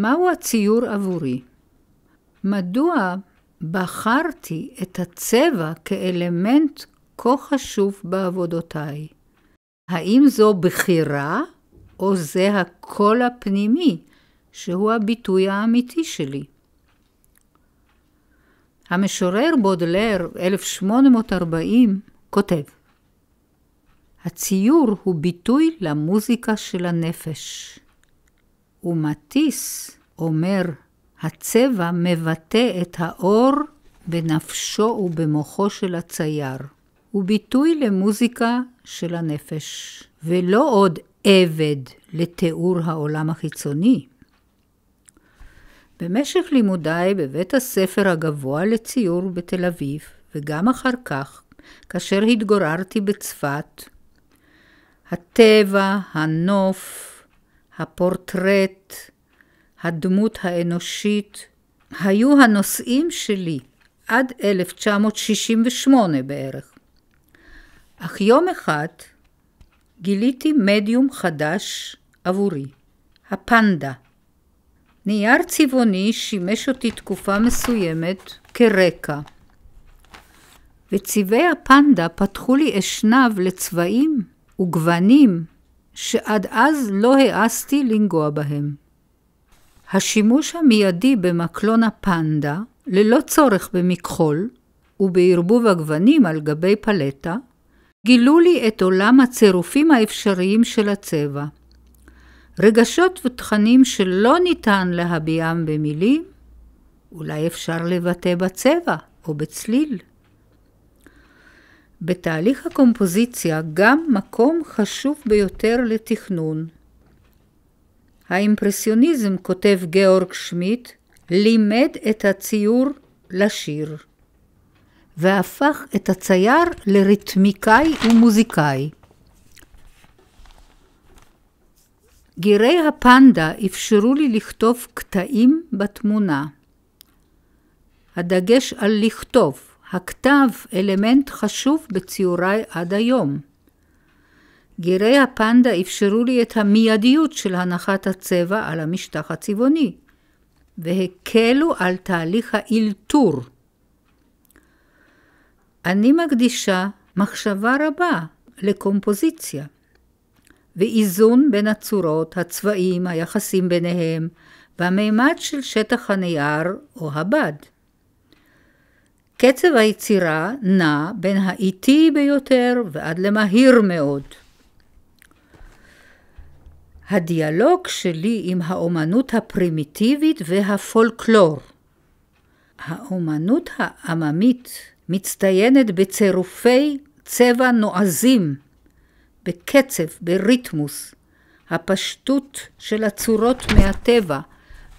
מהו הציור עבורי? מדוע בחרתי את הצבע כאלמנט כה חשוב בעבודותיי? האם זו בחירה או זה הקול הפנימי שהוא הביטוי האמיתי שלי? המשורר בודלר, 1840, כותב: הציור הוא ביטוי למוזיקה של הנפש. ומטיס אומר, הצבע מבטא את האור בנפשו ובמוחו של הצייר. הוא ביטוי למוזיקה של הנפש, ולא עוד עבד לתיאור העולם החיצוני. במשך לימודיי בבית הספר הגבוה לציור בתל אביב, וגם אחר כך, כאשר התגוררתי בצפת, הטבע, הנוף, הפורטרט, הדמות האנושית, היו הנושאים שלי עד 1968 בערך. אך יום אחד גיליתי מדיום חדש עבורי, הפנדה. נייר צבעוני שימש אותי תקופה מסוימת כרקע. וצבעי הפנדה פתחו לי אשנב לצבעים וגוונים שעד אז לא העזתי לנגוע בהם. השימוש המיידי במקלון הפנדה, ללא צורך במכחול, ובערבוב הגוונים על גבי פלטה, גילו לי את עולם הצירופים האפשריים של הצבע. רגשות ותכנים שלא ניתן להביעם במילים, אולי אפשר לבטא בצבע או בצליל. בתהליך הקומפוזיציה גם מקום חשוב ביותר לתכנון. האימפרסיוניזם, כותב גאורג שמיט, לימד את הציור לשיר, והפך את הצייר לריתמיקאי ומוזיקאי. גירי הפנדה אפשרו לי לכתוב קטעים בתמונה. הדגש על לכתוב, הכתב אלמנט חשוב בציוריי עד היום. גירי הפנדה אפשרו לי את המיידיות של הנחת הצבע על המשטח הצבעוני, והקלו על תהליך האלתור. אני מקדישה מחשבה רבה לקומפוזיציה ואיזון בין הצורות, הצבעים, היחסים ביניהם והמימד של שטח הנייר או הבד. קצב היצירה נע בין האיטי ביותר ועד למהיר מאוד. הדיאלוג שלי עם האומנות הפרימיטיבית והפולקלור. האומנות העממית מצטיינת בצירופי צבע נועזים, בקצב, בריתמוס, הפשטות של הצורות מהטבע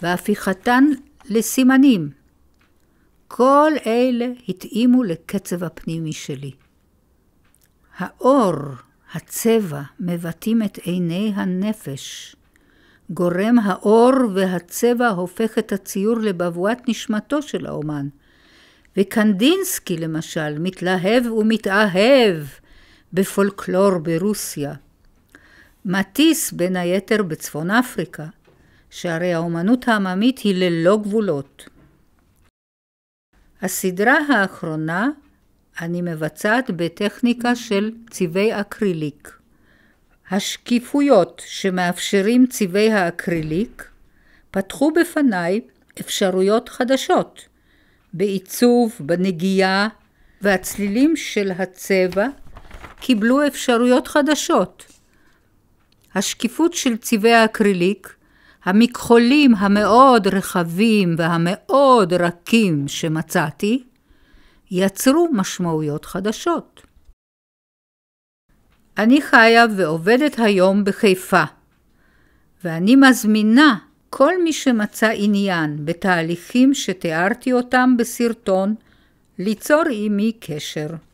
והפיכתן לסימנים. כל אלה התאימו לקצב הפנימי שלי. האור, הצבע, מבטאים את עיני הנפש. גורם האור והצבע הופך את הציור לבבואת נשמתו של האומן. וקנדינסקי למשל מתלהב ומתאהב בפולקלור ברוסיה. מטיס בין היתר בצפון אפריקה, שהרי האומנות העממית היא ללא גבולות. הסדרה האחרונה אני מבצעת בטכניקה של צבעי אקריליק. השקיפויות שמאפשרים צבעי האקריליק פתחו בפניי אפשרויות חדשות בעיצוב, בנגיעה, והצלילים של הצבע קיבלו אפשרויות חדשות. השקיפות של צבעי האקריליק המכחולים המאוד רחבים והמאוד רכים שמצאתי, יצרו משמעויות חדשות. אני חיה ועובדת היום בחיפה, ואני מזמינה כל מי שמצא עניין בתהליכים שתיארתי אותם בסרטון, ליצור עימי קשר.